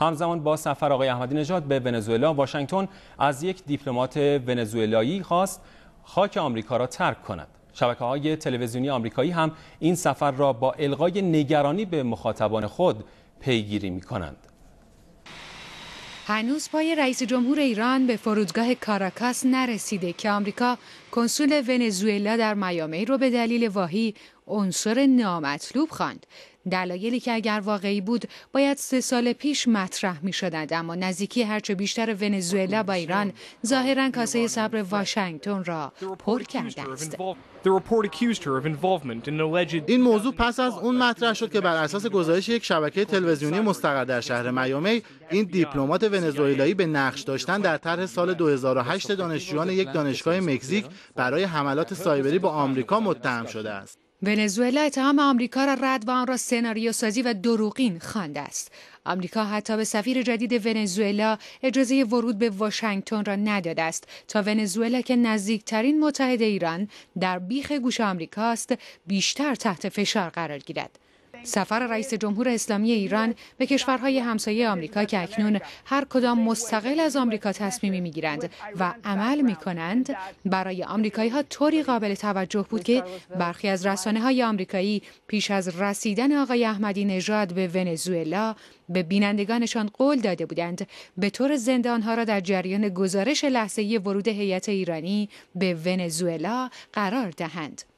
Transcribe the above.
همزمان با سفر آقای احمدی نژاد به ونزوئلا واشنگتن از یک دیپلمات ونزوئلایی خواست خاک آمریکا را ترک کند شبکه های تلویزیونی آمریکایی هم این سفر را با القای نگرانی به مخاطبان خود پیگیری می کنند. هنوز پای رئیس جمهور ایران به فرودگاه کاراکاس نرسیده که آمریکا کنسول ونزوئلا در میامی رو به دلیل واهی عنصر نامطلوب خواند دلایلی که اگر واقعی بود باید سه سال پیش مطرح می شدند اما نزدیکی هرچه بیشتر ونزوئلا با ایران uh, ظاهرا کاسه صبر uh, واشنگتن را پر کرده است این موضوع پس از اون مطرح شد که بر اساس گزارش یک شبکه تلویزیونی مستقر در شهر میامی این دیپلمات ونزوئلایی به نقش داشتن در طرح سال 2008 دانشجویان یک دانشگاه مکزیک برای حملات سایبری با آمریکا متهم شده است ونزوئلا اتهام آمریکا را رد و آن را سناریو سازی و دروغین خوانده است. آمریکا حتی به سفیر جدید ونزوئلا اجازه ورود به واشنگتن را نداده است تا ونزوئلا که نزدیکترین متحد ایران در بیخ گوش آمریکا است بیشتر تحت فشار قرار گیرد. سفر رئیس جمهور اسلامی ایران به کشورهای همسایه آمریکا که اکنون هر کدام مستقل از آمریکا تصمیمی میگیرند و عمل میکنند برای آمریکایی ها طوری قابل توجه بود که برخی از رسانه های آمریکایی پیش از رسیدن آقای احمدی نژاد به ونزوئلا به بینندگانشان قول داده بودند به طور زندانها را در جریان گزارش لحظه ورود هیئت ایرانی به ونزوئلا قرار دهند